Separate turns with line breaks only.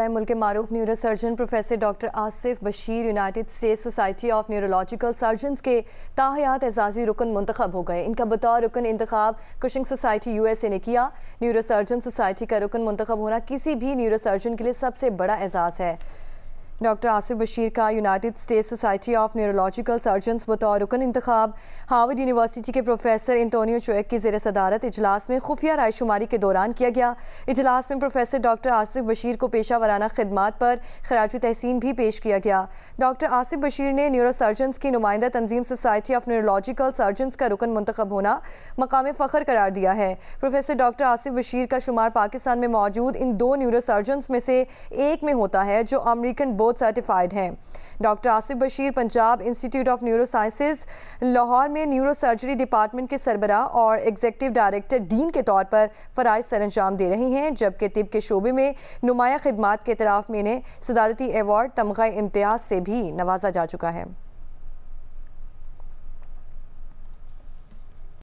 time मुल्क के मारूफ neuro surgeon professor doctor Asif Bashir United State Society of Neurological surgeon के ताहयात एजाजी रुकन मंतखब हो गए इनका बतौर रुकन इंतखब Cushing Society U S A ने किया न्यूरो सर्जन सोसाइटी का रुकन मंतखब होना किसी भी न्यूरो सर्जन के लिए सबसे बड़ा एजाज़ है डॉक्टर आसिफ बशीर का United State Society of Neurological surgeon बतौर रुकन इंतब हार्वर्ड यूनिवर्सिटी के प्रोफेसर एंतोनी चोक की जेर सदारत इजलास में खुफिया रायशुमारी के दौरान किया गया इजलास में प्रोफेसर डॉक्टर आसिफ बशीर को पेशा वाराना खदमात पर खराज तहसीन भी पेश किया गया डॉक्टर आसिफ बशीर ने सर्जनस की नुमाइंदा तंजीम सोसाइटी ऑफ न्यूरोलॉजिकल सर्जन का रुकन मंतखब होना मकाम फ़खर करार दिया है प्रोफेसर डॉक्टर आसिफ बशीर का शुमार पाकिस्तान में मौजूद इन दो सर्जनस में से एक में होता है जो अमरीकन बोर्ड बोर्ड सर्टिफाइड हैं doctor Asif Bashir Punjab Institute of Neuro Sciences Lahore में न्यूरो सर्जरी डिपार्टमेंट के सरबरा और एग्जेक्टिव डायरेक्टर डीन के तौर पर फ़राइज सर अंजाम दे रहे हैं जबकि तिब के शोबे में नुमाया खदमात के तराफ़ में इन्हें सदारती एवार्ड तमगा इम्तियाज़ से भी नवाजा जा चुका है